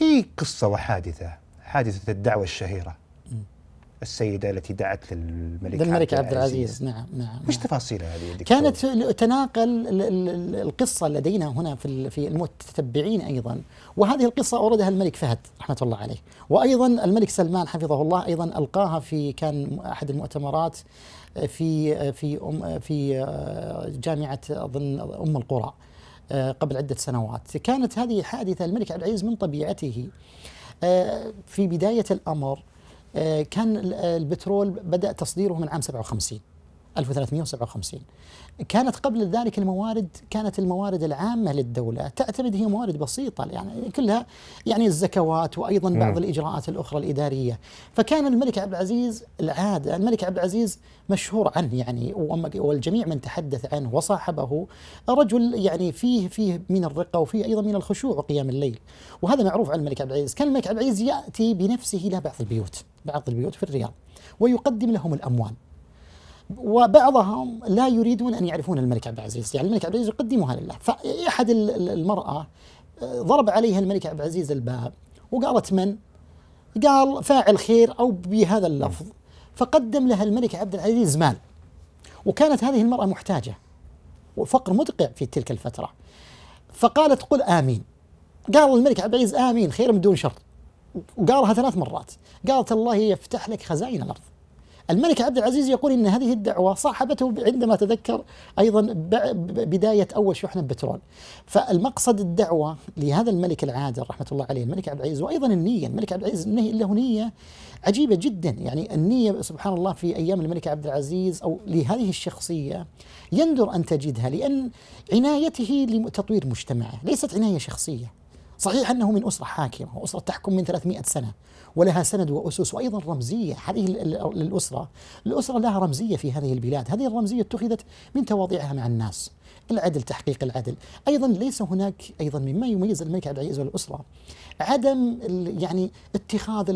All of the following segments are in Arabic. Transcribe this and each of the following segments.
في قصة وحادثة حادثة الدعوة الشهيرة السيدة التي دعت للملك عبد للملك عبد العزيز نعم نعم وش نعم. تفاصيلها هذه الدكتور؟ كانت تناقل القصة لدينا هنا في في المتتبعين أيضا وهذه القصة أوردها الملك فهد رحمة الله عليه وأيضا الملك سلمان حفظه الله أيضا ألقاها في كان أحد المؤتمرات في في في آه، جامعة أظن أم القرى آه، قبل عدة سنوات كانت هذه حادثة الملك عبد العزيز من طبيعته آه، في بداية الأمر آه، كان البترول بدأ تصديره من عام 57 1357 كانت قبل ذلك الموارد كانت الموارد العامة للدولة تعتمد هي موارد بسيطة يعني كلها يعني الزكوات وأيضا بعض الإجراءات الأخرى الإدارية فكان الملك عبد العزيز العادة الملك عبد العزيز مشهور عنه يعني والجميع من تحدث عنه وصاحبه رجل يعني فيه فيه من الرقة وفيه أيضا من الخشوع وقيام الليل وهذا معروف عن الملك عبد العزيز كان الملك عبد العزيز يأتي بنفسه إلى بعض البيوت بعض البيوت في الرياض ويقدم لهم الأموال وبعضهم لا يريدون أن يعرفون الملك عبد العزيز يعني الملك عبد العزيز يقدمها لله فأحد المرأة آه، ضرب عليها الملك عبد العزيز الباب وقالت من قال فاعل خير أو بهذا اللفظ فقدم لها الملك عبد العزيز مال وكانت هذه المرأة محتاجة وفقر مدقع في تلك الفترة فقالت قل آمين قال الملك عبد العزيز آمين خير من دون شر وقالها ثلاث مرات قالت الله يفتح لك خزائن الأرض الملك عبد العزيز يقول ان هذه الدعوه صاحبته عندما تذكر ايضا بدايه اول شحنه بترول فالمقصد الدعوه لهذا الملك العادل رحمه الله عليه الملك عبد العزيز وايضا النيه الملك عبد العزيز له نيه عجيبه جدا يعني النيه سبحان الله في ايام الملك عبد العزيز او لهذه الشخصيه يندر ان تجدها لان عنايته لتطوير مجتمعه ليست عنايه شخصيه صحيح انه من اسره حاكمه واسره تحكم من 300 سنه ولها سند وأسس وأيضا رمزية هذه للأسرة الأسرة لها رمزية في هذه البلاد هذه الرمزية اتخذت من تواضعها مع الناس العدل تحقيق العدل أيضا ليس هناك أيضا مما يميز الملك عبد العزيز والأسرة عدم يعني اتخاذ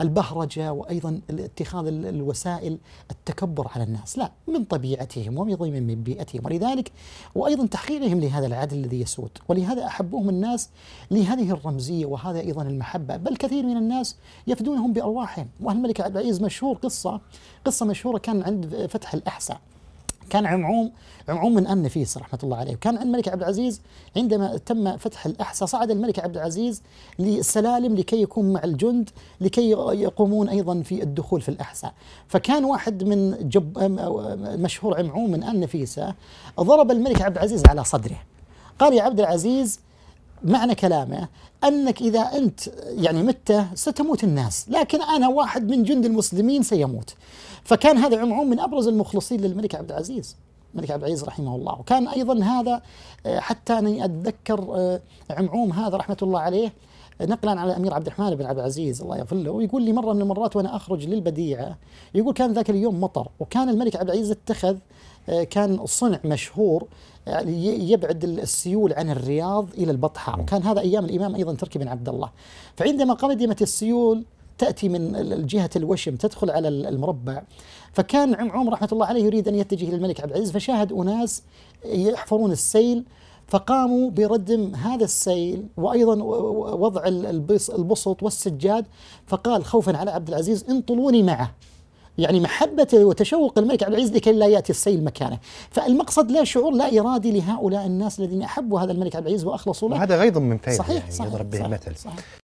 البهرجة وأيضا اتخاذ الوسائل التكبر على الناس لا من طبيعتهم ومن من بيئتهم ولذلك وأيضا تحقيقهم لهذا العدل الذي يسود ولهذا أحبهم الناس لهذه الرمزية وهذا أيضا المحبة الأتباع بل كثير من الناس يفدونهم بأرواحهم وأهل الملك عبد العزيز مشهور قصة قصة مشهورة كان عند فتح الأحساء كان عمعوم عمعوم من امن فيس رحمه الله عليه وكان الملك عبد العزيز عندما تم فتح الاحساء صعد الملك عبد العزيز للسلالم لكي يكون مع الجند لكي يقومون ايضا في الدخول في الاحساء فكان واحد من جب مشهور عمعوم من امن نفيسه ضرب الملك عبد العزيز على صدره قال يا عبد العزيز معنى كلامه أنك إذا أنت يعني مت ستموت الناس لكن أنا واحد من جند المسلمين سيموت فكان هذا عمعوم من أبرز المخلصين للملك عبد العزيز الملك عبد العزيز رحمه الله وكان أيضا هذا آه، حتى أني أتذكر آه، عمعوم هذا رحمة الله عليه آه، نقلا على الامير عبد الرحمن بن عبد العزيز الله يغفر له ويقول لي مره من المرات وانا اخرج للبديعه يقول كان ذاك اليوم مطر وكان الملك عبد العزيز اتخذ آه، كان صنع مشهور آه، يبعد السيول عن الرياض الى البطحاء وكان هذا ايام الامام ايضا تركي بن عبد الله فعندما قدمت السيول تاتي من جهه الوشم تدخل على المربع فكان عمر رحمه الله عليه يريد ان يتجه الى الملك عبد العزيز فشاهد اناس يحفرون السيل فقاموا بردم هذا السيل وايضا وضع البسط والسجاد فقال خوفا على عبد العزيز انطلوني معه يعني محبة وتشوق الملك عبد العزيز لكي لا يأتي السيل مكانه فالمقصد لا شعور لا إرادي لهؤلاء الناس الذين أحبوا هذا الملك عبد العزيز وأخلصوا له هذا غيظ من فيض صحيح, يعني صحيح يضرب به صحيح, صحيح